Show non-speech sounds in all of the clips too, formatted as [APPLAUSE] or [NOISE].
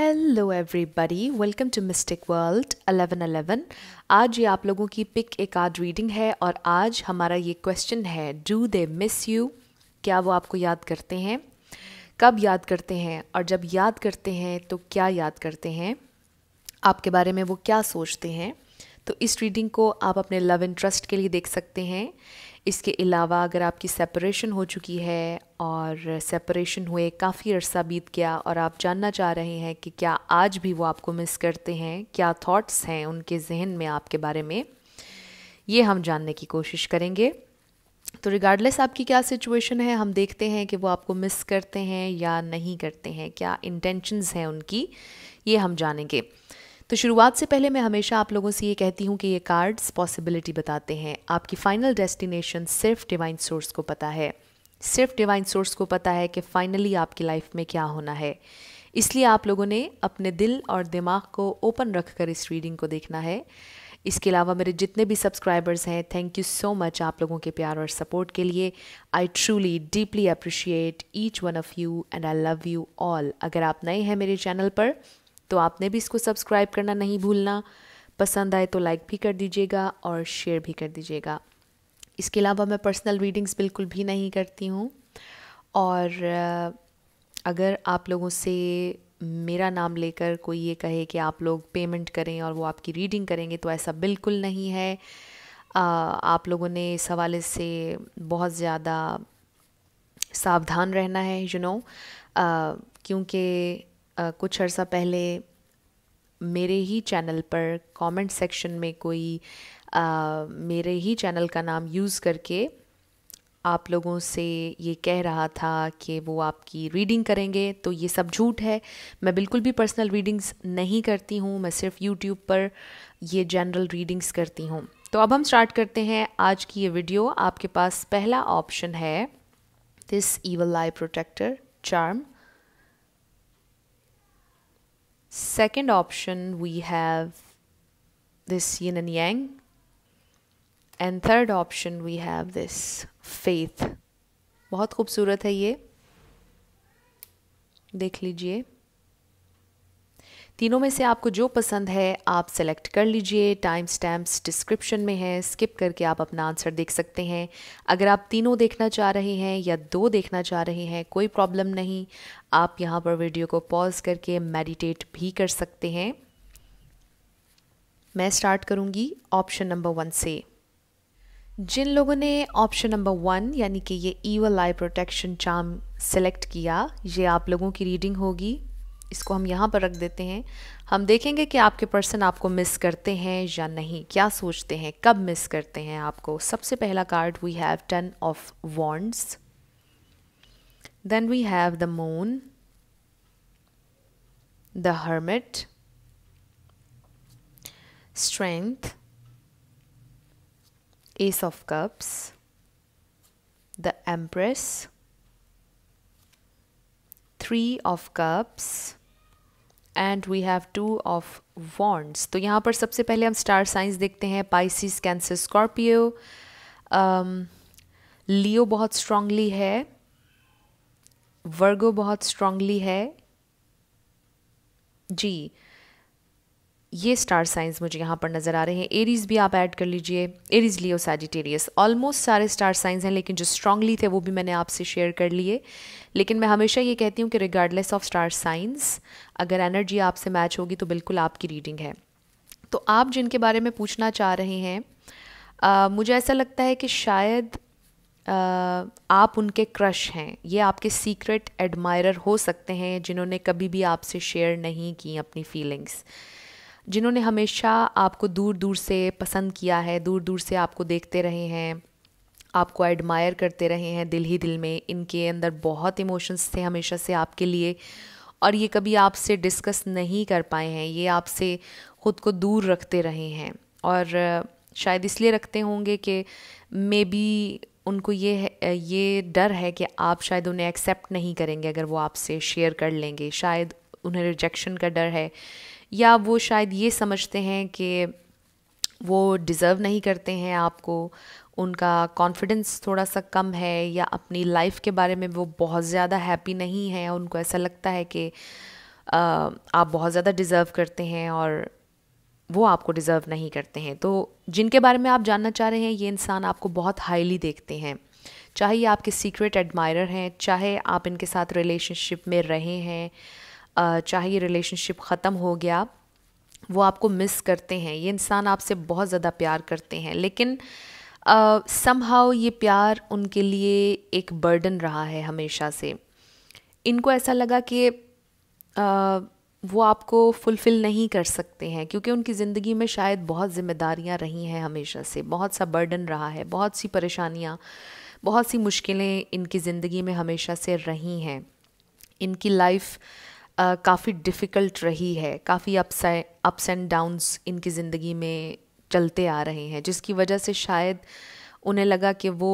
Hello everybody welcome to mystic world 1111 आज ये आप लोगों की पिक एक आर्ड रीडिंग है और आज हमारा ये क्वेश्चन है डू दे मिस यू क्या वो आपको याद करते हैं कब याद करते हैं और जब याद करते हैं तो क्या याद करते हैं आपके बारे में वो क्या सोचते हैं तो इस रीडिंग को आप अपने लव इंटरेस्ट के लिए देख सकते हैं इसके अलावा अगर आपकी सेपरेशन हो चुकी है और सेपरेशन हुए काफ़ी अरसा बीत गया और आप जानना चाह रहे हैं कि क्या आज भी वो आपको मिस करते हैं क्या थॉट्स हैं उनके जहन में आपके बारे में ये हम जानने की कोशिश करेंगे तो रिगार्डलेस आपकी क्या सिचुएशन है हम देखते हैं कि वो आपको मिस करते हैं या नहीं करते हैं क्या इंटेंशंस हैं उनकी ये हम जानेंगे तो शुरुआत से पहले मैं हमेशा आप लोगों से ये कहती हूँ कि ये कार्ड्स पॉसिबिलिटी बताते हैं आपकी फाइनल डेस्टिनेशन सिर्फ डिवाइन सोर्स को पता है सिर्फ डिवाइन सोर्स को पता है कि फाइनली आपकी लाइफ में क्या होना है इसलिए आप लोगों ने अपने दिल और दिमाग को ओपन रख कर इस रीडिंग को देखना है इसके अलावा मेरे जितने भी सब्सक्राइबर्स हैं थैंक यू सो मच आप लोगों के प्यार और सपोर्ट के लिए I truly deeply appreciate each one of you and I love you all अगर आप नए हैं मेरे चैनल पर तो आपने भी इसको सब्सक्राइब करना नहीं भूलना पसंद आए तो लाइक भी कर दीजिएगा और शेयर भी कर दीजिएगा इसके अलावा मैं पर्सनल रीडिंग्स बिल्कुल भी नहीं करती हूँ और अगर आप लोगों से मेरा नाम लेकर कोई ये कहे कि आप लोग पेमेंट करें और वो आपकी रीडिंग करेंगे तो ऐसा बिल्कुल नहीं है आप लोगों ने इस हवाले से बहुत ज़्यादा सावधान रहना है यू you नो know, क्योंकि कुछ अर्सा पहले मेरे ही चैनल पर कमेंट सेक्शन में कोई आ, मेरे ही चैनल का नाम यूज़ करके आप लोगों से ये कह रहा था कि वो आपकी रीडिंग करेंगे तो ये सब झूठ है मैं बिल्कुल भी पर्सनल रीडिंग्स नहीं करती हूँ मैं सिर्फ यूट्यूब पर ये जनरल रीडिंग्स करती हूँ तो अब हम स्टार्ट करते हैं आज की ये वीडियो आपके पास पहला ऑप्शन है this evil eye protector charm Second option, we have this yin and yang. And third option, we have this faith. बहुत खूबसूरत है ये देख लीजिए तीनों में से आपको जो पसंद है आप सेलेक्ट कर लीजिए टाइम स्टैम्प्स डिस्क्रिप्शन में है स्किप करके आप अपना आंसर देख सकते हैं अगर आप तीनों देखना चाह रहे हैं या दो देखना चाह रहे हैं कोई प्रॉब्लम नहीं आप यहाँ पर वीडियो को पॉज करके मेडिटेट भी कर सकते हैं मैं स्टार्ट करूँगी ऑप्शन नंबर वन से जिन लोगों ने ऑप्शन नंबर वन यानी कि ये evil eye protection charm select किया ये आप लोगों की रीडिंग होगी इसको हम यहाँ पर रख देते हैं हम देखेंगे कि आपके पर्सन आपको मिस करते हैं या नहीं क्या सोचते हैं कब मिस करते हैं आपको सबसे पहला card we have ten of wands then we have the moon the hermit strength ace of cups the empress three of cups and we have two of wands तो यहाँ पर सबसे पहले हम स्टार साइंस देखते हैं पाइसिस कैंसर स्कॉर्पियो लियो बहुत strongly है वर्गो बहुत स्ट्रांगली है जी ये स्टार साइंस मुझे यहाँ पर नज़र आ रहे हैं एरीज भी आप ऐड कर लीजिए एरीज लियो सैजिटेरियस ऑलमोस्ट सारे स्टार साइंस हैं लेकिन जो स्ट्रांगली थे वो भी मैंने आपसे शेयर कर लिए लेकिन मैं हमेशा ये कहती हूँ कि रिगार्डलेस ऑफ स्टार साइंस अगर एनर्जी आपसे मैच होगी तो बिल्कुल आपकी रीडिंग है तो आप जिनके बारे में पूछना चाह रहे हैं आ, मुझे ऐसा लगता है कि शायद आ, आप उनके क्रश हैं ये आपके सीक्रेट एडमायरर हो सकते हैं जिन्होंने कभी भी आपसे शेयर नहीं की अपनी फीलिंग्स जिन्होंने हमेशा आपको दूर दूर से पसंद किया है दूर दूर से आपको देखते रहे हैं आपको एडमायर करते रहे हैं दिल ही दिल में इनके अंदर बहुत इमोशंस थे हमेशा से आपके लिए और ये कभी आपसे डिस्कस नहीं कर पाए हैं ये आपसे ख़ुद को दूर रखते रहे हैं और शायद इसलिए रखते होंगे कि मे बी उनको ये ये डर है कि आप शायद उन्हें एक्सेप्ट नहीं करेंगे अगर वो आपसे शेयर कर लेंगे शायद उन्हें रिजेक्शन का डर है या वो शायद ये समझते हैं कि वो डिज़र्व नहीं करते हैं आपको उनका कॉन्फिडेंस थोड़ा सा कम है या अपनी लाइफ के बारे में वो बहुत ज़्यादा हैप्पी नहीं है उनको ऐसा लगता है कि आप बहुत ज़्यादा डिज़र्व करते हैं और वो आपको डिज़र्व नहीं करते हैं तो जिनके बारे में आप जानना चाह रहे हैं ये इंसान आपको बहुत हाईली देखते हैं चाहे ये आपके सीक्रेट एडमायरर हैं चाहे आप इनके साथ रिलेशनशिप में रहे हैं चाहे ये रिलेशनशिप ख़त्म हो गया वो आपको मिस करते हैं ये इंसान आपसे बहुत ज़्यादा प्यार करते हैं लेकिन समहाउ uh, ये प्यार उनके लिए एक बर्डन रहा है हमेशा से इनको ऐसा लगा कि uh, वो आपको फुलफ़िल नहीं कर सकते हैं क्योंकि उनकी ज़िंदगी में शायद बहुत जिम्मेदारियां रही हैं हमेशा से बहुत सा बर्डन रहा है बहुत सी परेशानियां बहुत सी मुश्किलें इनकी ज़िंदगी में हमेशा से रही हैं इनकी लाइफ काफ़ी डिफ़िकल्ट रही है काफ़ी अप्स अप्स एंड डाउन्स इनकी ज़िंदगी में चलते आ रहे हैं जिसकी वजह से शायद उन्हें लगा कि वो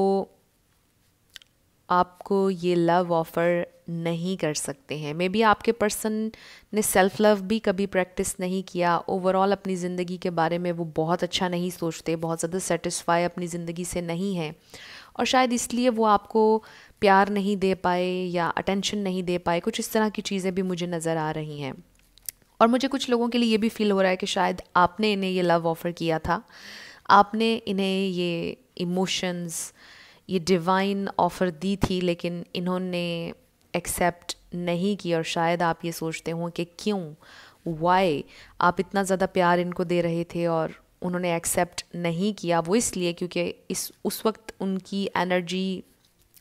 आपको ये लव ऑफ़र नहीं कर सकते हैं मे बी आपके पर्सन ने सेल्फ़ लव भी कभी प्रैक्टिस नहीं किया ओवरऑल अपनी ज़िंदगी के बारे में वो बहुत अच्छा नहीं सोचते बहुत ज़्यादा सेटिस्फाई अपनी ज़िंदगी से नहीं है और शायद इसलिए वो आपको प्यार नहीं दे पाए या अटेंशन नहीं दे पाए कुछ इस तरह की चीज़ें भी मुझे नज़र आ रही हैं और मुझे कुछ लोगों के लिए ये भी फील हो रहा है कि शायद आपने इन्हें ये लव ऑफ़र किया था आपने इन्हें ये इमोशंस ये डिवाइन ऑफ़र दी थी लेकिन इन्होंने एक्सेप्ट नहीं की और शायद आप ये सोचते हों कि क्यों वाई आप इतना ज़्यादा प्यार इनको दे रहे थे और उन्होंने एक्सेप्ट नहीं किया वो इसलिए क्योंकि इस उस वक्त उनकी एनर्जी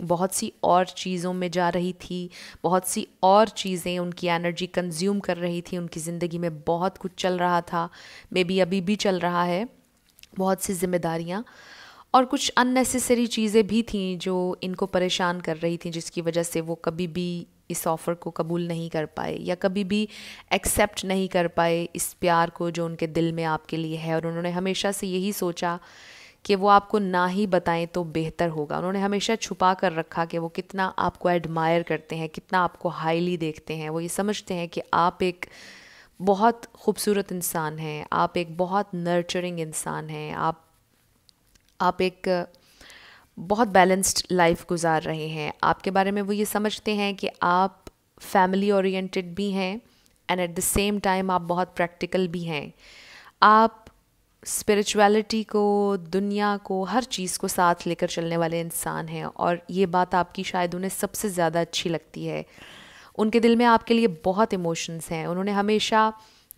बहुत सी और चीज़ों में जा रही थी बहुत सी और चीज़ें उनकी एनर्जी कंज्यूम कर रही थी उनकी ज़िंदगी में बहुत कुछ चल रहा था मे बी अभी भी चल रहा है बहुत सी जिम्मेदारियाँ और कुछ अननेसेसरी चीज़ें भी थीं जो इनको परेशान कर रही थी जिसकी वजह से वो कभी भी इस ऑफ़र को कबूल नहीं कर पाए या कभी भी एक्सेप्ट नहीं कर पाए इस प्यार को जो उनके दिल में आपके लिए है और उन्होंने हमेशा से यही सोचा कि वो आपको ना ही बताएं तो बेहतर होगा उन्होंने हमेशा छुपा कर रखा कि वो कितना आपको एडमायर करते हैं कितना आपको हाईली देखते हैं वो ये समझते हैं कि आप एक बहुत खूबसूरत इंसान हैं आप एक बहुत नर्चरिंग इंसान हैं आप आप एक बहुत बैलेंस्ड लाइफ गुजार रहे हैं आपके बारे में वो ये समझते हैं कि आप फैमिली ओरिएंटेड भी हैं and at the same time आप बहुत प्रैक्टिकल भी हैं आप स्पिरिचुअलिटी को दुनिया को हर चीज़ को साथ लेकर चलने वाले इंसान हैं और ये बात आपकी शायद उन्हें सबसे ज़्यादा अच्छी लगती है उनके दिल में आपके लिए बहुत इमोशंस हैं उन्होंने हमेशा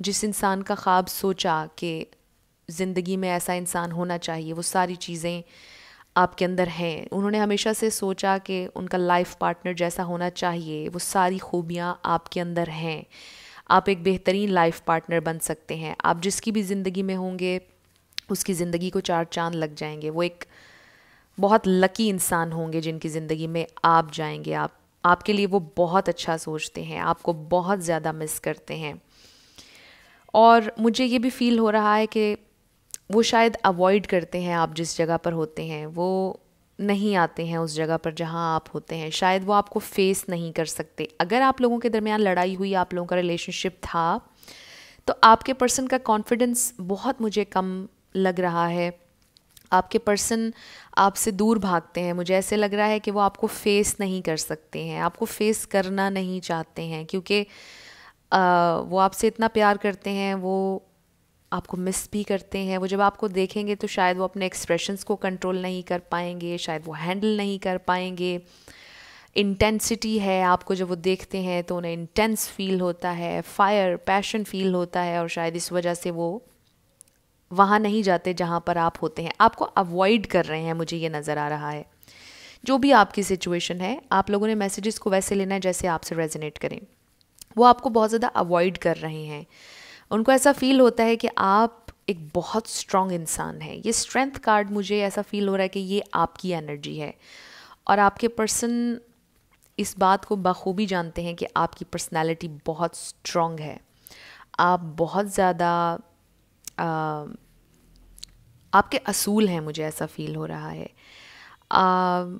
जिस इंसान का ख्वाब सोचा कि ज़िंदगी में ऐसा इंसान होना चाहिए वो सारी चीज़ें आपके अंदर हैं उन्होंने हमेशा से सोचा कि उनका लाइफ पार्टनर जैसा होना चाहिए वो सारी खूबियाँ आपके अंदर हैं आप एक बेहतरीन लाइफ पार्टनर बन सकते हैं आप जिसकी भी ज़िंदगी में होंगे उसकी ज़िंदगी को चार चांद लग जाएंगे वो एक बहुत लकी इंसान होंगे जिनकी ज़िंदगी में आप जाएंगे आप आपके लिए वो बहुत अच्छा सोचते हैं आपको बहुत ज़्यादा मिस करते हैं और मुझे ये भी फील हो रहा है कि वो शायद अवॉइड करते हैं आप जिस जगह पर होते हैं वो नहीं आते हैं उस जगह पर जहाँ आप होते हैं शायद वो आपको फेस नहीं कर सकते अगर आप लोगों के दरमियान लड़ाई हुई आप लोगों का रिलेशनशिप था तो आपके पर्सन का कॉन्फिडेंस बहुत मुझे कम लग रहा है आपके पर्सन आपसे दूर भागते हैं मुझे ऐसे लग रहा है कि वो आपको फेस नहीं कर सकते हैं आपको फेस करना नहीं चाहते हैं क्योंकि वो आपसे इतना प्यार करते हैं वो आपको मिस भी करते हैं वो जब आपको देखेंगे तो शायद वो अपने एक्सप्रेशंस को कंट्रोल नहीं कर पाएंगे शायद वो हैंडल नहीं कर पाएंगे इंटेंसिटी है आपको जब वो देखते हैं तो उन्हें इंटेंस फील होता है फायर पैशन फील होता है और शायद इस वजह से वो वहाँ नहीं जाते जहाँ पर आप होते हैं आपको अवॉइड कर रहे हैं मुझे ये नज़र आ रहा है जो भी आपकी सिचुएशन है आप लोगों ने मैसेजेस को वैसे लेना है जैसे आपसे रेजोनेट करें वो आपको बहुत ज़्यादा अवॉइड कर रहे हैं उनको ऐसा फील होता है कि आप एक बहुत स्ट्रांग इंसान है ये स्ट्रेंथ कार्ड मुझे ऐसा फील हो रहा है कि ये आपकी एनर्जी है और आपके पर्सन इस बात को बखूबी जानते हैं कि आपकी पर्सनैलिटी बहुत स्ट्रांग है आप बहुत ज़्यादा Um, आपके असूल हैं मुझे ऐसा फील हो रहा है um,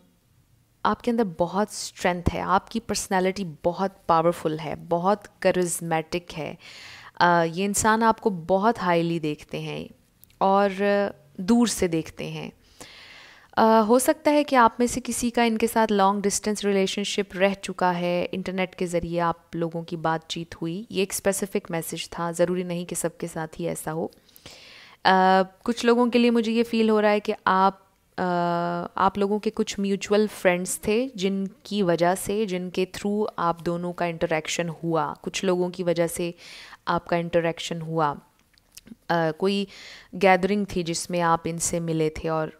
आपके अंदर बहुत स्ट्रेंथ है आपकी पर्सनालिटी बहुत पावरफुल है बहुत करिज्मेटिक है uh, ये इंसान आपको बहुत हाईली देखते हैं और दूर से देखते हैं Uh, हो सकता है कि आप में से किसी का इनके साथ लॉन्ग डिस्टेंस रिलेशनशिप रह चुका है इंटरनेट के ज़रिए आप लोगों की बातचीत हुई ये एक स्पेसिफिक मैसेज था ज़रूरी नहीं कि सबके साथ ही ऐसा हो कुछ लोगों के लिए मुझे ये फील हो रहा है कि आप Uh, आप लोगों के कुछ म्यूचुअल फ्रेंड्स थे जिनकी वजह से जिनके थ्रू आप दोनों का इंटरेक्शन हुआ कुछ लोगों की वजह से आपका इंटरेक्शन हुआ uh, कोई गैदरिंग थी जिसमें आप इनसे मिले थे और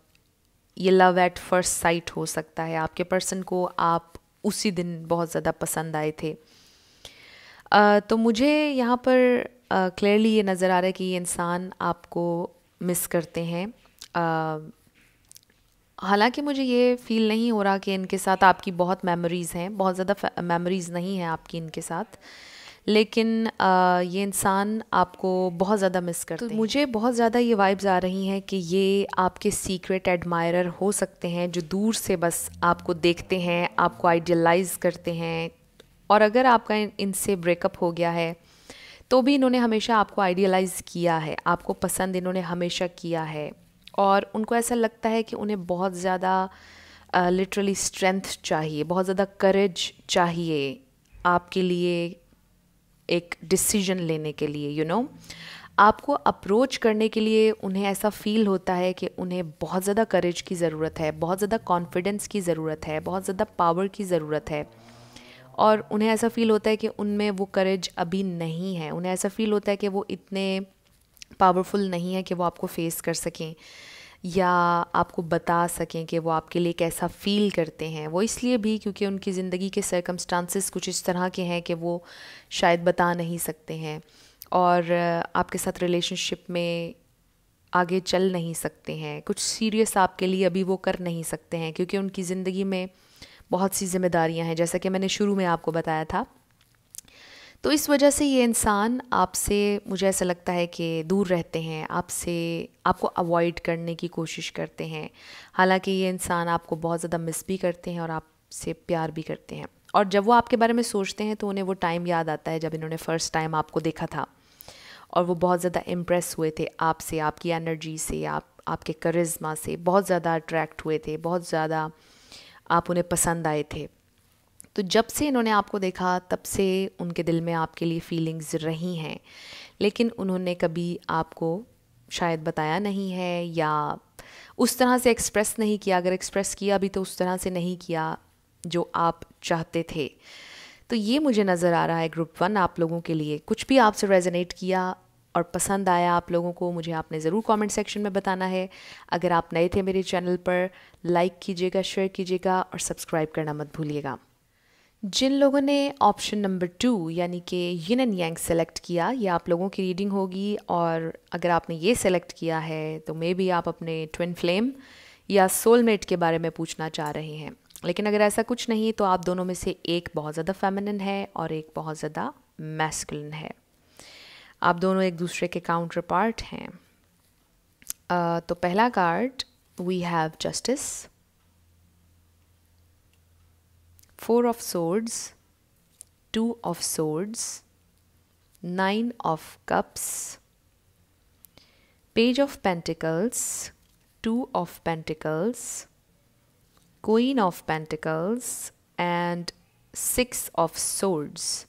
ये लव एट फर्स्ट साइट हो सकता है आपके पर्सन को आप उसी दिन बहुत ज़्यादा पसंद आए थे uh, तो मुझे यहाँ पर क्लियरली uh, ये नज़र आ रहा है कि ये इंसान आपको मिस करते हैं uh, हालांकि मुझे ये फील नहीं हो रहा कि इनके साथ आपकी बहुत मेमोरीज़ हैं बहुत ज़्यादा मेमोरीज़ नहीं हैं आपकी इनके साथ लेकिन आ, ये इंसान आपको बहुत ज़्यादा मिस तो करते तो हैं मुझे बहुत ज़्यादा ये वाइब्स आ रही हैं कि ये आपके सीक्रेट एडमायरर हो सकते हैं जो दूर से बस आपको देखते हैं आपको आइडियलाइज़ करते हैं और अगर आपका इनसे ब्रेकअप हो गया है तो भी इन्होंने हमेशा आपको आइडियलाइज़ किया है आपको पसंद इन्होंने हमेशा किया है और उनको ऐसा लगता है कि उन्हें बहुत ज़्यादा लिटरली स्ट्रेंथ चाहिए बहुत ज़्यादा करेज चाहिए आपके लिए एक डिसीजन लेने के लिए यू you नो know? आपको अप्रोच करने के लिए उन्हें ऐसा फील होता है कि उन्हें बहुत ज़्यादा करेज की ज़रूरत है बहुत ज़्यादा कॉन्फिडेंस की ज़रूरत है बहुत ज़्यादा पावर की ज़रूरत है और उन्हें ऐसा फील होता है कि उनमें वो करेज अभी नहीं है उन्हें ऐसा फील होता है कि वो इतने पावरफुल नहीं है कि वो आपको फेस कर सकें या आपको बता सकें कि वो आपके लिए कैसा फ़ील करते हैं वो इसलिए भी क्योंकि उनकी ज़िंदगी के सर्कमस्टांसिस कुछ इस तरह के हैं कि वो शायद बता नहीं सकते हैं और आपके साथ रिलेशनशिप में आगे चल नहीं सकते हैं कुछ सीरियस आपके लिए अभी वो कर नहीं सकते हैं क्योंकि उनकी ज़िंदगी में बहुत सी जिम्मेदारियां हैं जैसा कि मैंने शुरू में आपको बताया था तो इस वजह से ये इंसान आपसे मुझे ऐसा लगता है कि दूर रहते हैं आपसे आपको अवॉइड करने की कोशिश करते हैं हालांकि ये इंसान आपको बहुत ज़्यादा मिस भी करते हैं और आपसे प्यार भी करते हैं और जब वो आपके बारे में सोचते हैं तो उन्हें वो टाइम याद आता है जब इन्होंने फ़र्स्ट टाइम आपको देखा था और वो बहुत ज़्यादा इम्प्रेस हुए थे आपसे आपकी एनर्जी से आप आपके करिश्मा से बहुत ज़्यादा अट्रैक्ट हुए थे बहुत ज़्यादा आप उन्हें पसंद आए थे तो जब से इन्होंने आपको देखा तब से उनके दिल में आपके लिए फीलिंग्स रही हैं लेकिन उन्होंने कभी आपको शायद बताया नहीं है या उस तरह से एक्सप्रेस नहीं किया अगर एक्सप्रेस किया भी तो उस तरह से नहीं किया जो आप चाहते थे तो ये मुझे नज़र आ रहा है ग्रुप वन आप लोगों के लिए कुछ भी आपसे रेजोनेट किया और पसंद आया आप लोगों को मुझे आपने ज़रूर कमेंट सेक्शन में बताना है अगर आप नए थे मेरे चैनल पर लाइक कीजिएगा शेयर कीजिएगा और सब्सक्राइब करना मत भूलिएगा जिन लोगों ने ऑप्शन नंबर टू यानी कि यिन एंड यंग सेलेक्ट किया ये आप लोगों की रीडिंग होगी और अगर आपने ये सेलेक्ट किया है तो मे बी आप अपने ट्विन फ्लेम या सोलमेट के बारे में पूछना चाह रहे हैं लेकिन अगर ऐसा कुछ नहीं तो आप दोनों में से एक बहुत ज़्यादा फेमिनिन है और एक बहुत ज़्यादा मैस्कुलिन है आप दोनों एक दूसरे के काउंटर पार्ट हैं तो पहला card we have justice four of swords two of swords nine of cups page of pentacles two of pentacles queen of pentacles and six of swords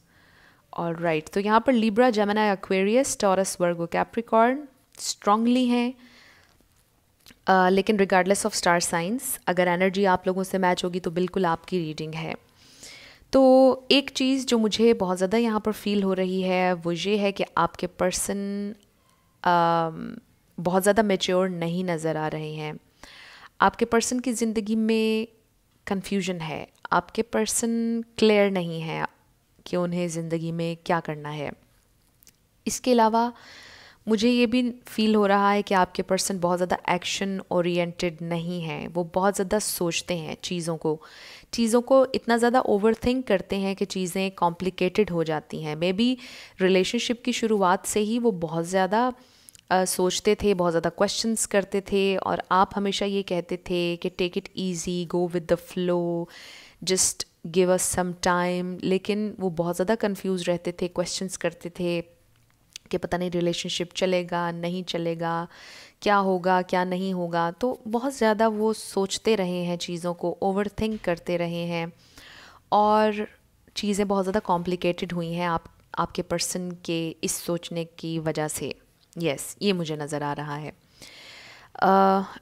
और राइट तो यहाँ पर Libra Gemini Aquarius Taurus Virgo Capricorn strongly हैं लेकिन regardless of star science अगर energy आप लोगों से मैच होगी तो बिल्कुल आपकी रीडिंग है तो एक चीज़ जो मुझे बहुत ज़्यादा यहाँ पर फील हो रही है वो ये है कि आपके पर्सन बहुत ज़्यादा मेच्योर नहीं नज़र आ रहे हैं आपके पर्सन की ज़िंदगी में कन्फ्यूजन है आपके पर्सन क्लियर नहीं है कि उन्हें ज़िंदगी में क्या करना है इसके अलावा मुझे ये भी फील हो रहा है कि आपके पर्सन बहुत ज़्यादा एक्शन ओरिएंटेड नहीं हैं वो बहुत ज़्यादा सोचते हैं चीज़ों को चीज़ों को इतना ज़्यादा ओवर थिंक करते हैं कि चीज़ें कॉम्प्लिकेटेड हो जाती हैं मे बी रिलेशनशिप की शुरुआत से ही वो बहुत ज़्यादा सोचते थे बहुत ज़्यादा क्वेश्चंस करते थे और आप हमेशा ये कहते थे कि take it easy go with the flow just give us some time लेकिन वो बहुत ज़्यादा कन्फ्यूज़ रहते थे क्वेश्चंस करते थे कि पता नहीं रिलेशनशिप चलेगा नहीं चलेगा क्या होगा क्या नहीं होगा तो बहुत ज़्यादा वो सोचते रहे हैं चीज़ों को ओवर थिंक करते रहे हैं और चीज़ें बहुत ज़्यादा कॉम्प्लिकेटेड हुई हैं आप आपके पर्सन के इस सोचने की वजह से यस yes, ये मुझे नज़र आ रहा है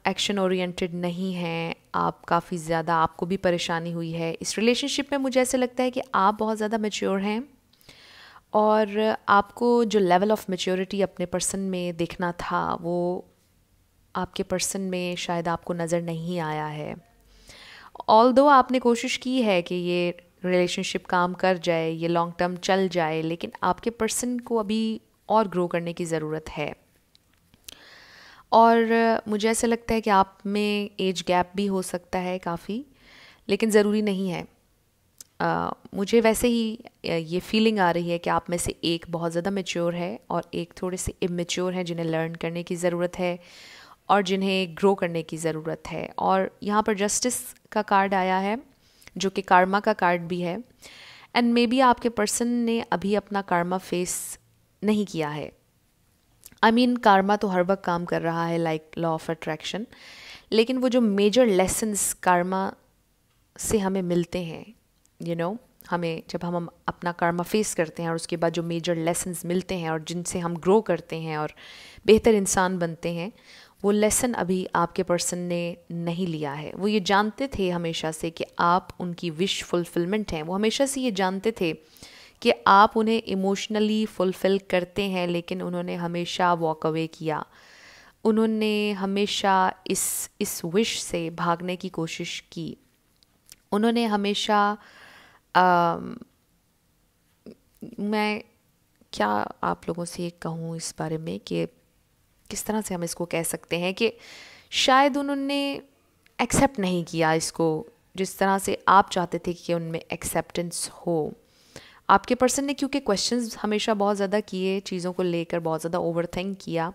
एक्शन ओरिएंटेड नहीं हैं आप काफ़ी ज़्यादा आपको भी परेशानी हुई है इस रिलेशनशिप में मुझे ऐसा लगता है कि आप बहुत ज़्यादा मेच्योर हैं और आपको जो लेवल ऑफ मेच्योरिटी अपने पर्सन में देखना था वो आपके पर्सन में शायद आपको नज़र नहीं आया है ऑल दो आपने कोशिश की है कि ये रिलेशनशिप काम कर जाए ये लॉन्ग टर्म चल जाए लेकिन आपके पर्सन को अभी और ग्रो करने की ज़रूरत है और मुझे ऐसा लगता है कि आप में एज गैप भी हो सकता है काफ़ी लेकिन ज़रूरी नहीं है आ, मुझे वैसे ही ये फीलिंग आ रही है कि आप में से एक बहुत ज़्यादा मेच्योर है और एक थोड़े से इमेच्योर हैं जिन्हें लर्न करने की ज़रूरत है और जिन्हें ग्रो करने की ज़रूरत है और यहाँ पर जस्टिस का कार्ड आया है जो कि कार्मा का कार्ड भी है एंड मे बी आपके पर्सन ने अभी अपना कार्मा फेस नहीं किया है आई मीन कारमा तो हर वक्त काम कर रहा है लाइक लॉ ऑफ अट्रैक्शन लेकिन वो जो मेजर लेसन्स कारमा से हमें मिलते हैं यू you नो know, हमें जब हम, अपना कारमा फेस करते हैं और उसके बाद जो मेजर लेसन्स मिलते हैं और जिनसे हम ग्रो करते हैं और बेहतर इंसान बनते हैं वो लेसन अभी आपके पर्सन ने नहीं लिया है वो ये जानते थे हमेशा से कि आप उनकी विश फुलफिलमेंट हैं वो हमेशा से ये जानते थे कि आप उन्हें इमोशनली फुलफिल करते हैं लेकिन उन्होंने हमेशा वॉक अवे किया उन्होंने हमेशा इस इस विश से भागने की कोशिश की उन्होंने हमेशा आ, मैं क्या आप लोगों से कहूँ इस बारे में कि किस तरह से हम इसको कह सकते हैं कि शायद उन्होंने एक्सेप्ट नहीं किया इसको जिस तरह से आप चाहते थे कि उनमें एक्सेप्टेंस हो आपके पर्सन ने क्योंकि क्वेश्चंस हमेशा बहुत ज़्यादा किए चीज़ों को लेकर बहुत ज़्यादा ओवर थिंक किया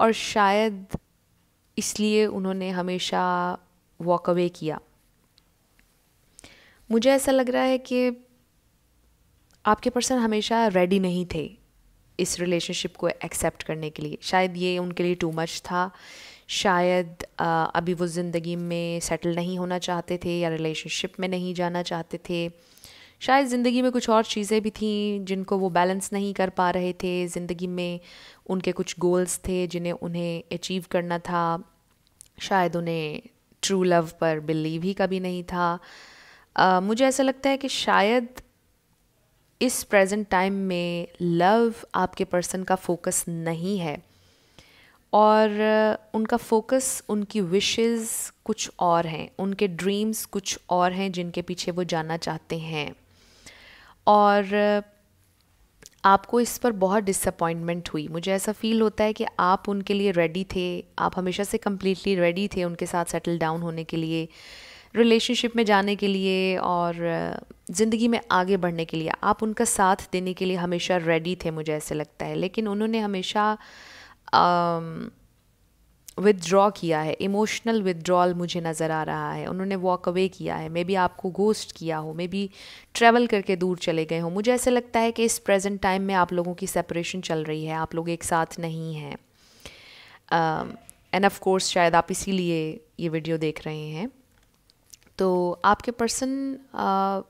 और शायद इसलिए उन्होंने हमेशा वॉक अवे किया मुझे ऐसा लग रहा है कि आपके पर्सन हमेशा रेडी नहीं थे इस रिलेशनशिप को एक्सेप्ट करने के लिए शायद ये उनके लिए टू मच था शायद अभी वो ज़िंदगी में सेटल नहीं होना चाहते थे या रिलेशनशिप में नहीं जाना चाहते थे शायद ज़िंदगी में कुछ और चीज़ें भी थीं जिनको वो बैलेंस नहीं कर पा रहे थे ज़िंदगी में उनके कुछ गोल्स थे जिन्हें उन्हें अचीव करना था शायद उन्हें ट्रू लव पर बिलीव ही कभी नहीं था uh, मुझे ऐसा लगता है कि शायद इस प्रेजेंट टाइम में लव आपके पर्सन का फोकस नहीं है और उनका फोकस उनकी विशेस कुछ और हैं उनके ड्रीम्स कुछ और हैं जिनके पीछे वो जाना चाहते हैं और आपको इस पर बहुत डिसअपॉइंटमेंट हुई मुझे ऐसा फील होता है कि आप उनके लिए रेडी थे आप हमेशा से कम्प्लीटली रेडी थे उनके साथ सेटल डाउन होने के लिए रिलेशनशिप में जाने के लिए और ज़िंदगी में आगे बढ़ने के लिए आप उनका साथ देने के लिए हमेशा रेडी थे मुझे ऐसे लगता है लेकिन उन्होंने हमेशा आ, विदड्रॉ किया है इमोशनल विदड्रॉल मुझे नज़र आ रहा है उन्होंने वॉक अवे किया है मे बी आपको गोस्ट किया हो मे बी ट्रैवल करके दूर चले गए हो मुझे ऐसा लगता है कि इस प्रेजेंट टाइम में आप लोगों की सेपरेशन चल रही है आप लोग एक साथ नहीं हैं एंड ऑफ कोर्स शायद आप इसीलिए ये वीडियो देख रहे हैं तो आपके पर्सन uh,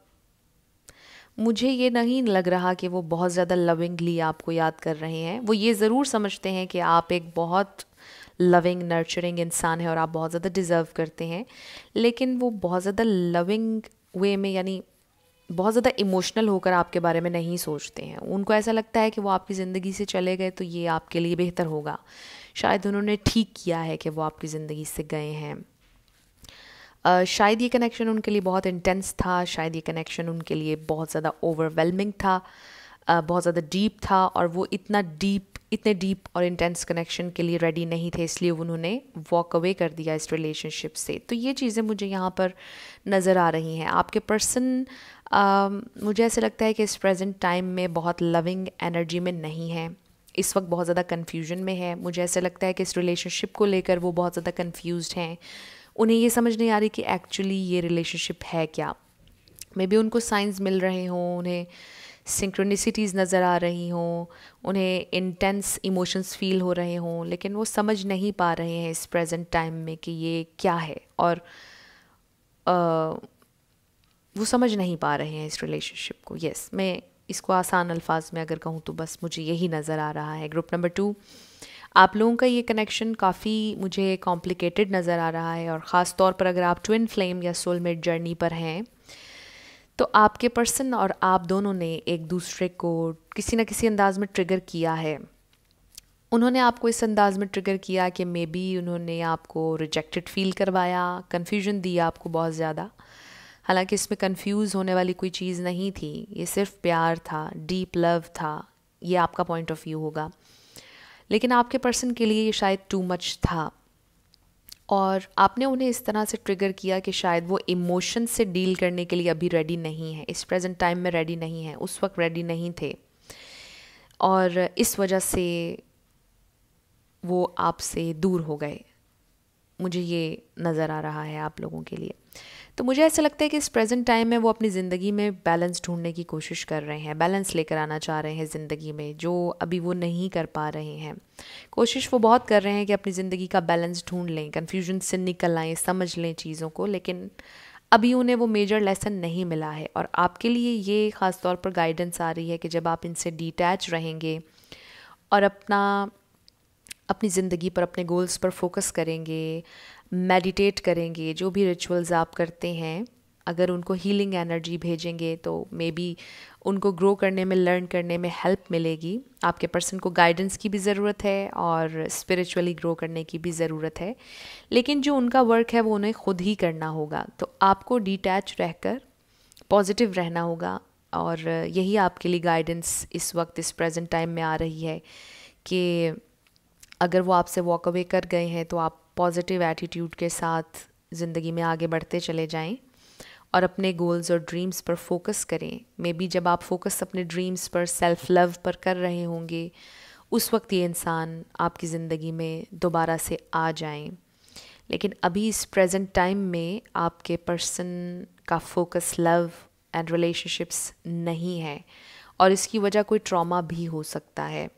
मुझे ये नहीं लग रहा कि वो बहुत ज़्यादा लविंगली आपको याद कर रहे हैं वो ये ज़रूर समझते हैं कि आप एक बहुत लविंग नर्चरिंग इंसान है और आप बहुत ज़्यादा डिज़र्व करते हैं लेकिन वो बहुत ज़्यादा लविंग वे में यानी बहुत ज़्यादा इमोशनल होकर आपके बारे में नहीं सोचते हैं उनको ऐसा लगता है कि वो आपकी ज़िंदगी से चले गए तो ये आपके लिए बेहतर होगा शायद उन्होंने ठीक किया है कि वो आपकी ज़िंदगी से गए हैं Uh, शायद ये कनेक्शन उनके लिए बहुत इंटेंस था शायद ये कनेक्शन उनके लिए बहुत ज़्यादा ओवरवेलमिंग था बहुत ज़्यादा डीप था और वो इतना डीप इतने डीप और इंटेंस कनेक्शन के लिए रेडी नहीं थे इसलिए उन्होंने वॉक अवे कर दिया इस रिलेशनशिप से तो ये चीज़ें मुझे यहाँ पर नज़र आ रही हैं आपके पर्सन मुझे ऐसे लगता है कि इस प्रेजेंट टाइम में बहुत लविंग एनर्जी में नहीं है इस वक्त बहुत ज़्यादा कन्फ्यूजन में है मुझे ऐसे लगता है कि इस रिलेशनशिप को लेकर वो बहुत ज़्यादा कन्फ्यूज हैं उन्हें ये समझ नहीं आ रही कि एक्चुअली ये रिलेशनशिप है क्या मे बी उनको साइंस मिल रहे हों उन्हें सिंक्रोनिसिटीज़ नज़र आ रही हों उन्हें इंटेंस इमोशंस फील हो रहे हों लेकिन वो समझ नहीं पा रहे हैं इस प्रेजेंट टाइम में कि ये क्या है और आ, वो समझ नहीं पा रहे हैं इस रिलेशनशिप को यस yes, मैं इसको आसान अल्फाज में अगर कहूँ तो बस मुझे यही नज़र आ रहा है ग्रुप नंबर टू आप लोगों का ये कनेक्शन काफ़ी मुझे कॉम्प्लिकेटेड नज़र आ रहा है और ख़ास तौर पर अगर आप ट्विन फ्लेम या सोलमेट जर्नी पर हैं तो आपके पर्सन और आप दोनों ने एक दूसरे को किसी न किसी अंदाज में ट्रिगर किया है उन्होंने आपको इस अंदाज में ट्रिगर किया कि मे बी उन्होंने आपको रिजेक्टेड फील करवाया कन्फ्यूजन दी आपको बहुत ज़्यादा हालांकि इसमें कंफ्यूज होने वाली कोई चीज़ नहीं थी ये सिर्फ प्यार था डीप लव था ये आपका पॉइंट ऑफ व्यू होगा लेकिन आपके पर्सन के लिए ये शायद टू मच था और आपने उन्हें इस तरह से ट्रिगर किया कि शायद वो इमोशन से डील करने के लिए अभी रेडी नहीं है इस प्रेजेंट टाइम में रेडी नहीं है उस वक्त रेडी नहीं थे और इस वजह से वो आपसे दूर हो गए मुझे ये नज़र आ रहा है आप लोगों के लिए तो मुझे ऐसा लगता है कि इस प्रेजेंट टाइम में वो अपनी ज़िंदगी में बैलेंस ढूंढने की कोशिश कर रहे हैं बैलेंस लेकर आना चाह रहे हैं ज़िंदगी में जो अभी वो नहीं कर पा रहे हैं कोशिश वो बहुत कर रहे हैं कि अपनी ज़िंदगी का बैलेंस ढूंढ लें कन्फ्यूजन से निकल आएँ समझ लें चीज़ों को लेकिन अभी उन्हें वो मेजर लेसन नहीं मिला है और आपके लिए ये ख़ास तौर पर गाइडेंस आ रही है कि जब आप इनसे डिटैच रहेंगे और अपना अपनी ज़िंदगी पर अपने गोल्स पर फोकस करेंगे मेडिटेट करेंगे जो भी रिचुअल्स आप करते हैं अगर उनको हीलिंग एनर्जी भेजेंगे तो मे बी उनको ग्रो करने में लर्न करने में हेल्प मिलेगी आपके पर्सन को गाइडेंस की भी ज़रूरत है और स्पिरिचुअली ग्रो करने की भी ज़रूरत है लेकिन जो उनका वर्क है वो उन्हें खुद ही करना होगा तो आपको डिटैच रहकर पॉजिटिव रहना होगा और यही आपके लिए गाइडेंस इस वक्त इस प्रेजेंट टाइम में आ रही है कि अगर वो आपसे वॉक अवे कर गए हैं तो आप पॉजिटिव एटीट्यूड के साथ ज़िंदगी में आगे बढ़ते चले जाएं और अपने गोल्स और ड्रीम्स पर फोकस करें मे बी जब आप फोकस अपने ड्रीम्स पर सेल्फ लव पर कर रहे होंगे उस वक्त ये इंसान आपकी ज़िंदगी में दोबारा से आ जाएं लेकिन अभी इस प्रेजेंट टाइम में आपके पर्सन का फोकस लव एंड रिलेशनशिप्स नहीं है और इसकी वजह कोई ट्रॉमा भी हो सकता है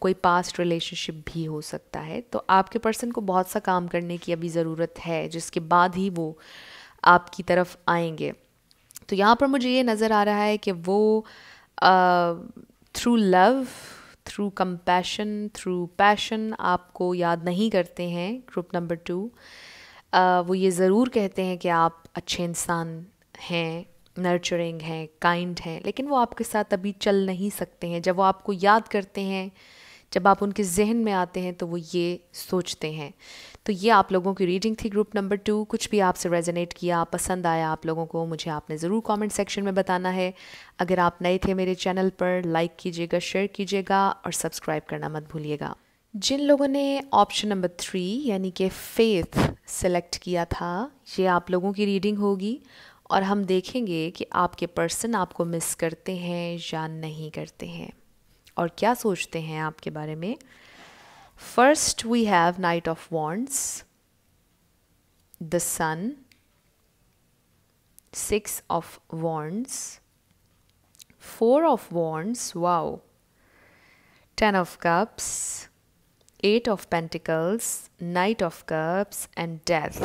कोई पास्ट रिलेशनशिप भी हो सकता है तो आपके पर्सन को बहुत सा काम करने की अभी ज़रूरत है जिसके बाद ही वो आपकी तरफ आएंगे तो यहाँ पर मुझे ये नज़र आ रहा है कि वो through love through compassion through passion आपको याद नहीं करते हैं ग्रुप नंबर टू वो ये ज़रूर कहते हैं कि आप अच्छे इंसान हैं नर्चरिंग हैं काइंड हैं लेकिन वो आपके साथ अभी चल नहीं सकते हैं जब वो आपको याद करते हैं जब आप उनके जहन में आते हैं तो वो ये सोचते हैं तो ये आप लोगों की रीडिंग थी ग्रुप नंबर टू कुछ भी आपसे रेजोनेट किया पसंद आया आप लोगों को मुझे आपने ज़रूर कमेंट सेक्शन में बताना है अगर आप नए थे मेरे चैनल पर लाइक कीजिएगा शेयर कीजिएगा और सब्सक्राइब करना मत भूलिएगा जिन लोगों ने ऑप्शन नंबर थ्री यानी कि फेथ सेलेक्ट किया था ये आप लोगों की रीडिंग होगी और हम देखेंगे कि आपके पर्सन आपको मिस करते हैं या नहीं करते हैं और क्या सोचते हैं आपके बारे में first we have knight of wands the sun six of wands four of wands wow ten of cups eight of pentacles knight of cups and death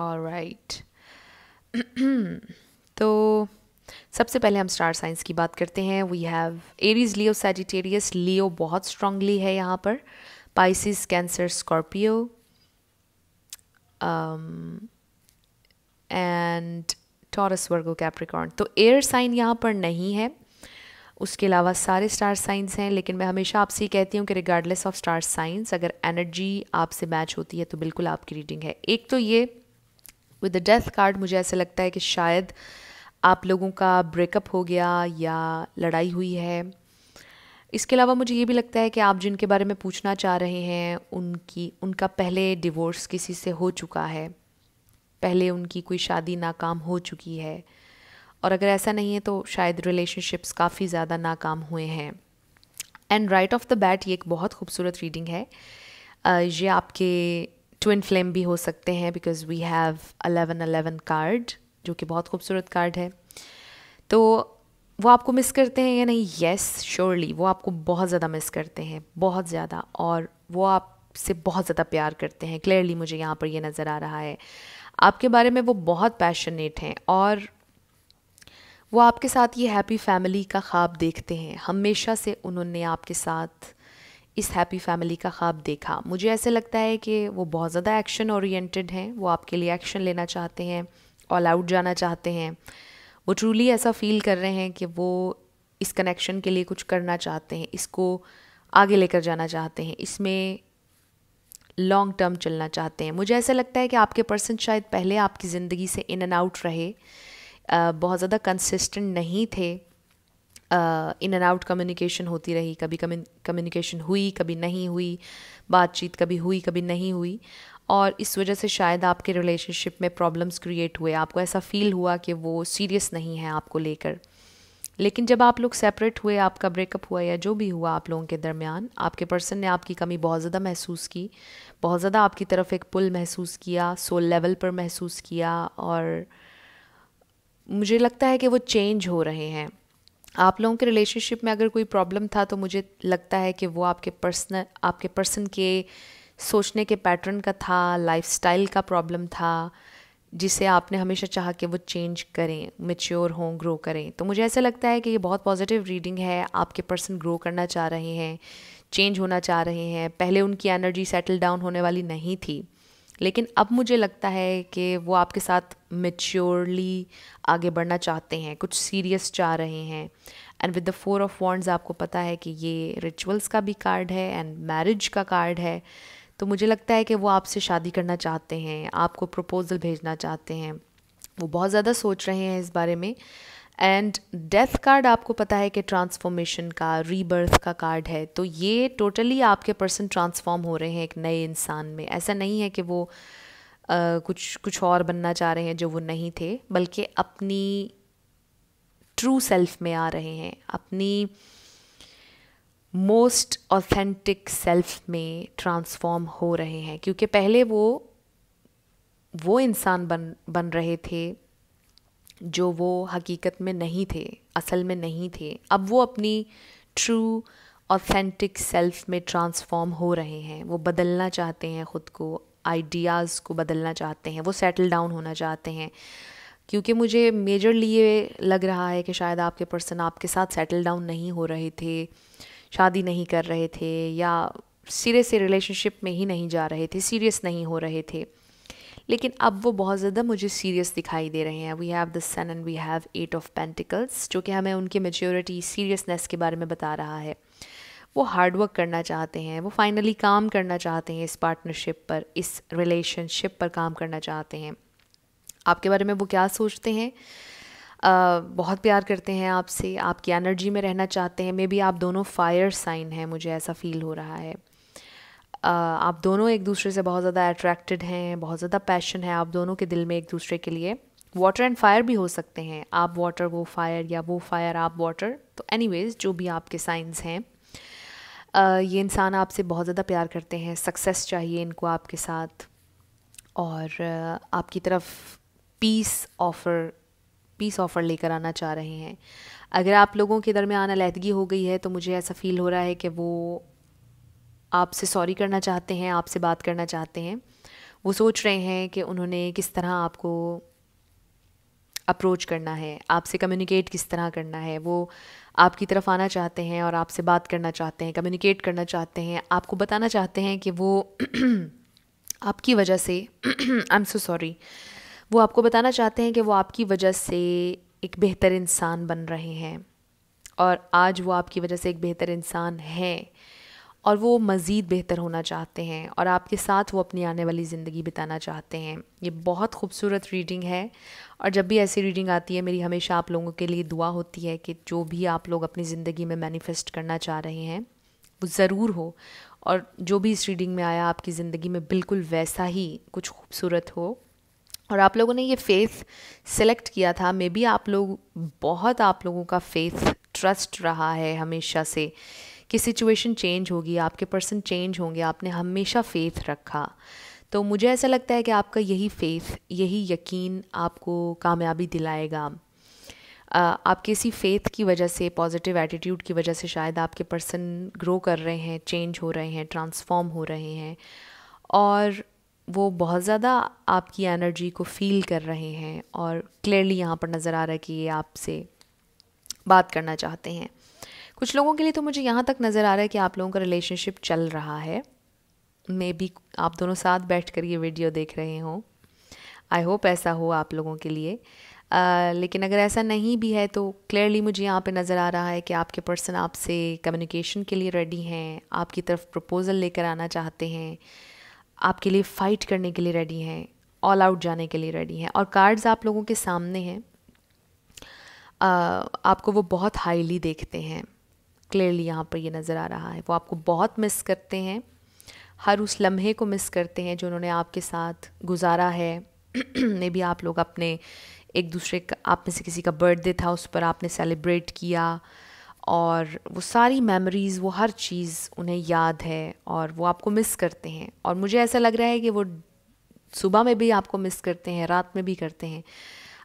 all right तो सबसे पहले हम स्टार साइंस की बात करते हैं we have Aries Leo Sagittarius Leo बहुत strongly है यहाँ पर Pisces Cancer Scorpio and Taurus Virgo Capricorn तो एयर साइन यहाँ पर नहीं है उसके अलावा सारे स्टार साइंस हैं लेकिन मैं हमेशा आपसे ये कहती हूँ कि रिगार्डलेस ऑफ स्टार साइंस अगर एनर्जी आपसे मैच होती है तो बिल्कुल आपकी रीडिंग है एक तो ये विद द डेथ कार्ड मुझे ऐसा लगता है कि शायद आप लोगों का ब्रेकअप हो गया या लड़ाई हुई है इसके अलावा मुझे ये भी लगता है कि आप जिनके बारे में पूछना चाह रहे हैं उनकी उनका पहले डिवोर्स किसी से हो चुका है पहले उनकी कोई शादी नाकाम हो चुकी है और अगर ऐसा नहीं है तो शायद रिलेशनशिप्स काफ़ी ज़्यादा नाकाम हुए हैं and right off the bat ये एक बहुत खूबसूरत रीडिंग है ये आपके ट्विन फ्लेम भी हो सकते हैं because we have eleven eleven card जो कि बहुत खूबसूरत कार्ड है तो वो आपको मिस करते हैं या नहीं येस श्योरली वो आपको बहुत ज़्यादा मिस करते हैं बहुत ज़्यादा और वो आपसे बहुत ज़्यादा प्यार करते हैं क्लियरली मुझे यहाँ पर ये नज़र आ रहा है आपके बारे में वो बहुत पैशनेट हैं और वो आपके साथ ये हैप्पी फैमिली का ख्वाब देखते हैं हमेशा से उन्होंने आपके साथ इस हैप्पी फैमिली का ख्वाब देखा मुझे ऐसे लगता है कि वो बहुत ज़्यादा एक्शन ओरिएंटेड हैं वो आपके लिए एक्शन लेना चाहते हैं ऑल आउट जाना चाहते हैं वो ट्रूली ऐसा फील कर रहे हैं कि वो इस कनेक्शन के लिए कुछ करना चाहते हैं इसको आगे लेकर जाना चाहते हैं इसमें लॉन्ग टर्म चलना चाहते हैं मुझे ऐसा लगता है कि आपके पर्सन शायद पहले आपकी ज़िंदगी से इन एंड आउट रहे बहुत ज़्यादा कंसिस्टेंट नहीं थे इन एंड आउट कम्युनिकेशन होती रही कभी कम्युनिकेशन हुई कभी नहीं हुई बातचीत कभी हुई कभी नहीं हुई और इस वजह से शायद आपके रिलेशनशिप में प्रॉब्लम्स क्रिएट हुए आपको ऐसा फील हुआ कि वो सीरियस नहीं है आपको लेकर लेकिन जब आप लोग सेपरेट हुए आपका ब्रेकअप हुआ या जो भी हुआ आप लोगों के दरमियान आपके पर्सन ने आपकी कमी बहुत ज़्यादा महसूस की बहुत ज़्यादा आपकी तरफ एक पुल महसूस किया सोल लेवल पर महसूस किया और मुझे लगता है कि वो चेंज हो रहे हैं आप लोगों के रिलेशनशिप में अगर कोई प्रॉब्लम था तो मुझे लगता है कि वो आपके पर्सन आपके पर्सन के सोचने के पैटर्न का था लाइफस्टाइल का प्रॉब्लम था जिसे आपने हमेशा चाहा कि वो चेंज करें मेच्योर हों ग्रो करें तो मुझे ऐसा लगता है कि ये बहुत पॉजिटिव रीडिंग है आपके पर्सन ग्रो करना चाह रहे हैं चेंज होना चाह रहे हैं पहले उनकी एनर्जी सेटल डाउन होने वाली नहीं थी लेकिन अब मुझे लगता है कि वो आपके साथ मेच्योरली आगे बढ़ना चाहते हैं कुछ सीरियस चाह रहे हैं and with the four of wands आपको पता है कि ये रिचुअल्स का भी कार्ड है एंड मैरिज का कार्ड है तो मुझे लगता है कि वो आपसे शादी करना चाहते हैं आपको प्रपोज़ल भेजना चाहते हैं वो बहुत ज़्यादा सोच रहे हैं इस बारे में एंड डेथ कार्ड आपको पता है कि ट्रांसफॉर्मेशन का रीबर्थ का कार्ड है तो ये टोटली totally आपके पर्सन ट्रांसफॉर्म हो रहे हैं एक नए इंसान में ऐसा नहीं है कि वो आ, कुछ कुछ और बनना चाह रहे हैं जो वो नहीं थे बल्कि अपनी ट्रू सेल्फ में आ रहे हैं अपनी मोस्ट ऑथेंटिक सेल्फ में ट्रांसफॉर्म हो रहे हैं क्योंकि पहले वो वो इंसान बन बन रहे थे जो वो हकीकत में नहीं थे असल में नहीं थे अब वो अपनी ट्रू ऑथेंटिक सेल्फ में ट्रांसफॉर्म हो रहे हैं वो बदलना चाहते हैं ख़ुद को आइडियाज़ को बदलना चाहते हैं वो सेटल डाउन होना चाहते हैं क्योंकि मुझे मेजरली ये लग रहा है कि शायद आपके पर्सन आपके साथ सेटल डाउन नहीं हो रहे थे शादी नहीं कर रहे थे या सिरे से रिलेशनशिप में ही नहीं जा रहे थे सीरियस नहीं हो रहे थे लेकिन अब वो बहुत ज़्यादा मुझे सीरियस दिखाई दे रहे हैं we have the sun and we have eight of pentacles जो कि हमें उनकी मेच्योरिटी सीरियसनेस के बारे में बता रहा है वो हार्डवर्क करना चाहते हैं वो फाइनली काम करना चाहते हैं इस पार्टनरशिप पर इस रिलेशनशिप पर काम करना चाहते हैं आपके बारे में वो क्या सोचते हैं बहुत प्यार करते हैं आपसे आपकी एनर्जी में रहना चाहते हैं मे बी आप दोनों फायर साइन हैं मुझे ऐसा फील हो रहा है आप दोनों एक दूसरे से बहुत ज़्यादा अट्रैक्टेड हैं बहुत ज़्यादा पैशन है आप दोनों के दिल में एक दूसरे के लिए वाटर एंड फायर भी हो सकते हैं आप वाटर वो फायर या वो फायर आप वाटर तो एनी जो भी आपके साइंस हैं ये इंसान आपसे बहुत ज़्यादा प्यार करते हैं सक्सेस चाहिए इनको आपके साथ और आपकी तरफ पीस ऑफर पीस ऑफ़र लेकर आना चाह रहे हैं अगर आप लोगों के दरमियान अलीहदगी हो गई है तो मुझे ऐसा फ़ील हो रहा है कि वो आपसे सॉरी करना चाहते हैं आपसे बात करना चाहते हैं वो सोच रहे हैं कि उन्होंने किस तरह आपको अप्रोच करना है आपसे कम्युनिकेट किस तरह करना है वो आपकी तरफ आना चाहते हैं और आपसे बात करना चाहते हैं कम्युनिकेट करना चाहते हैं आपको बताना चाहते हैं कि वो [CLEARS THROAT] आपकी वजह से आई एम सो सॉरी वो आपको बताना चाहते हैं कि वो आपकी वजह से एक बेहतर इंसान बन रहे हैं और आज वो आपकी वजह से एक बेहतर इंसान हैं और वो मज़ीद बेहतर होना चाहते हैं और आपके साथ वो अपनी आने वाली ज़िंदगी बिताना चाहते हैं ये बहुत खूबसूरत रीडिंग है और जब भी ऐसी रीडिंग आती है मेरी हमेशा आप लोगों के लिए दुआ होती है कि जो भी आप लोग अपनी ज़िंदगी में मैनिफेस्ट करना चाह रहे हैं वो ज़रूर हो और जो भी इस रीडिंग में आया आपकी ज़िंदगी में बिल्कुल वैसा ही कुछ खूबसूरत हो और आप लोगों ने ये फेथ सेलेक्ट किया था मे बी आप लोग बहुत आप लोगों का फेथ ट्रस्ट रहा है हमेशा से कि सिचुएशन चेंज होगी आपके पर्सन चेंज होंगे आपने हमेशा फेथ रखा तो मुझे ऐसा लगता है कि आपका यही फेथ यही यकीन आपको कामयाबी दिलाएगा आपके इसी फेथ की वजह से पॉजिटिव एटीट्यूड की वजह से शायद आपके पर्सन ग्रो कर रहे हैं चेंज हो रहे हैं ट्रांसफॉर्म हो रहे हैं और वो बहुत ज़्यादा आपकी एनर्जी को फील कर रहे हैं और क्लियरली यहाँ पर नज़र आ रहा है कि ये आपसे बात करना चाहते हैं कुछ लोगों के लिए तो मुझे यहाँ तक नज़र आ रहा है कि आप लोगों का रिलेशनशिप चल रहा है मे बी आप दोनों साथ बैठ कर ये वीडियो देख रहे हों आई होप ऐसा हो आप लोगों के लिए आ, लेकिन अगर ऐसा नहीं भी है तो क्लियरली मुझे यहाँ पे नज़र आ रहा है कि आपके पर्सन आपसे कम्युनिकेशन के लिए रेडी हैं आपकी तरफ प्रपोज़ल लेकर आना चाहते हैं आपके लिए फ़ाइट करने के लिए रेडी हैं ऑल आउट जाने के लिए रेडी हैं और कार्ड्स आप लोगों के सामने हैं आपको वो बहुत हाईली देखते हैं क्लियरली यहाँ पर ये नज़र आ रहा है वो आपको बहुत मिस करते हैं हर उस लम्हे को मिस करते हैं जो उन्होंने आपके साथ गुजारा है मे [CLEARS THROAT] भी आप लोग अपने एक दूसरे का आप में से किसी का बर्थडे था उस पर आपने सेलिब्रेट किया और वो सारी मेमोरीज़ वो हर चीज़ उन्हें याद है और वो आपको मिस करते हैं और मुझे ऐसा लग रहा है कि वो सुबह में भी आपको मिस करते हैं रात में भी करते हैं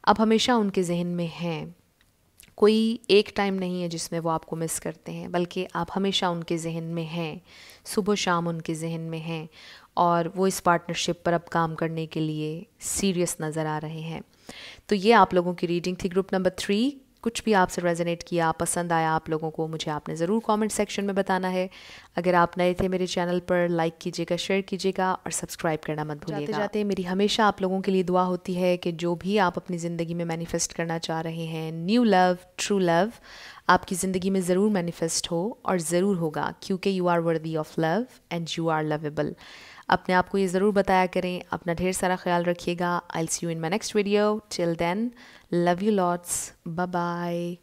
अब हमेशा उनके जहन में हैं कोई एक टाइम नहीं है जिसमें वो आपको मिस करते हैं बल्कि आप हमेशा उनके जहन में हैं सुबह शाम उनके जहन में हैं और वो इस पार्टनरशिप पर अब काम करने के लिए सीरियस नज़र आ रहे हैं तो ये आप लोगों की रीडिंग थी ग्रुप नंबर थ्री कुछ भी आपसे रेजोनेट किया पसंद आया आप लोगों को मुझे आपने ज़रूर कमेंट सेक्शन में बताना है अगर आप नए थे मेरे चैनल पर लाइक कीजिएगा शेयर कीजिएगा और सब्सक्राइब करना मत भूलिएगा जाते जाते मेरी हमेशा आप लोगों के लिए दुआ होती है कि जो भी आप अपनी ज़िंदगी में मैनिफेस्ट करना चाह रहे हैं न्यू लव ट्रू लव आपकी ज़िंदगी में ज़रूर मैनिफेस्ट हो और ज़रूर होगा क्योंकि you are worthy of love and you are lovable अपने आप को ये ज़रूर बताया करें अपना ढेर सारा ख्याल रखिएगा I see you in my next video till then love you lots bye